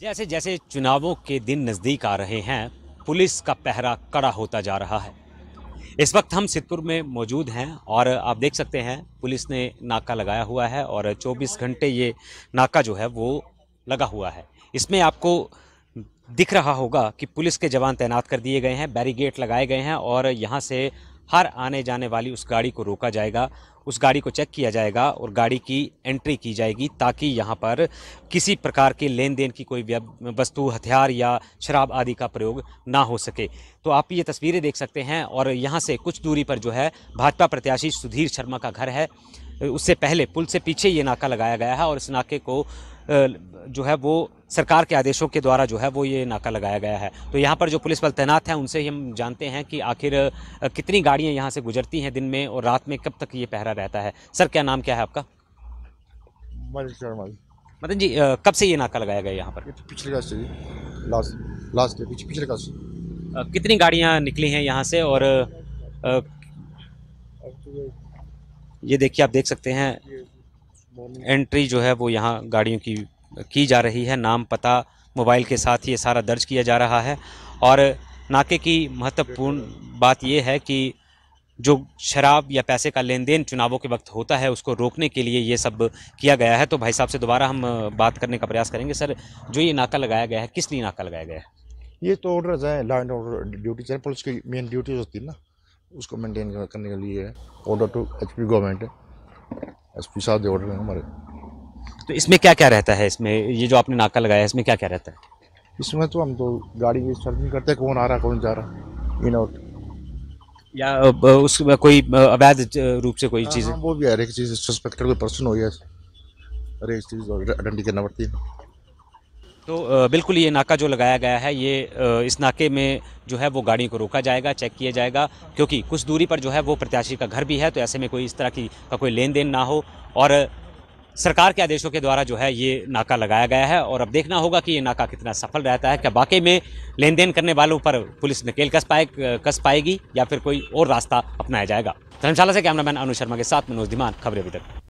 जैसे जैसे चुनावों के दिन नज़दीक आ रहे हैं पुलिस का पहरा कड़ा होता जा रहा है इस वक्त हम सिद्धपुर में मौजूद हैं और आप देख सकते हैं पुलिस ने नाका लगाया हुआ है और 24 घंटे ये नाका जो है वो लगा हुआ है इसमें आपको दिख रहा होगा कि पुलिस के जवान तैनात कर दिए गए हैं बैरीगेट लगाए गए हैं और यहाँ से हर आने जाने वाली उस गाड़ी को रोका जाएगा उस गाड़ी को चेक किया जाएगा और गाड़ी की एंट्री की जाएगी ताकि यहाँ पर किसी प्रकार के लेन देन की कोई वस्तु हथियार या शराब आदि का प्रयोग ना हो सके तो आप ये तस्वीरें देख सकते हैं और यहाँ से कुछ दूरी पर जो है भाजपा प्रत्याशी सुधीर शर्मा का घर है उससे पहले पुल से पीछे ये नाका लगाया गया है और इस नाके को जो है वो सरकार के आदेशों के द्वारा जो है वो ये नाका लगाया गया है तो यहाँ पर जो पुलिस बल तैनात हैं उनसे ही हम जानते हैं कि आखिर कितनी गाड़ियाँ यहाँ से गुजरती हैं दिन में और रात में कब तक ये पहरा रहता है सर क्या नाम क्या है आपका मदन जी कब से ये नाका लगाया गया यहाँ पर तो पिछले का लास्ट लास्ट पिछले का कितनी गाड़ियाँ निकली हैं यहाँ से और ये देखिए आप देख सकते हैं एंट्री जो है वो यहाँ गाड़ियों की की जा रही है नाम पता मोबाइल के साथ ये सारा दर्ज किया जा रहा है और नाके की महत्वपूर्ण बात यह है कि जो शराब या पैसे का लेन देन चुनावों के वक्त होता है उसको रोकने के लिए ये सब किया गया है तो भाई साहब से दोबारा हम बात करने का प्रयास करेंगे सर जो ये नाका लगाया गया है किस लिए नाका लगाया गया है ये तो ऑर्डर है लैंड ऑर्डर ड्यूटी पुलिस की मेन ड्यूटी होती है ना उसको मेंटेन करने के लिए order to H P government S P साहब दे ऑर्डर हमारे तो इसमें क्या क्या रहता है इसमें ये जो आपने नाका लगाया है इसमें क्या क्या रहता है इसमें तो हम तो गाड़ी की सर्विंग करते हैं कौन आ रहा कौन जा रहा इन आउट या उस कोई अवैध रूप से कोई हाँ, चीज़ हाँ, वो भी हर एक चीज़ सस्पेक्टेड कोई पर्सन हो गया हर एक चीज़ आइडेंटिटी करना पड़ती है तो बिल्कुल ये नाका जो लगाया गया है ये इस नाके में जो है वो गाड़ियों को रोका जाएगा चेक किया जाएगा क्योंकि कुछ दूरी पर जो है वो प्रत्याशी का घर भी है तो ऐसे में कोई इस तरह की का कोई लेन देन ना हो और सरकार के आदेशों के द्वारा जो है ये नाका लगाया गया है और अब देखना होगा कि ये नाका कितना सफल रहता है क्या बाकी में लेन देन करने वालों पर पुलिस नकेल कस पाए कस पाएगी या फिर कोई और रास्ता अपनाया जाएगा धर्मशाला से कैमरामैन अनु शर्मा के साथ मनोज धीमान खबरें अभी तक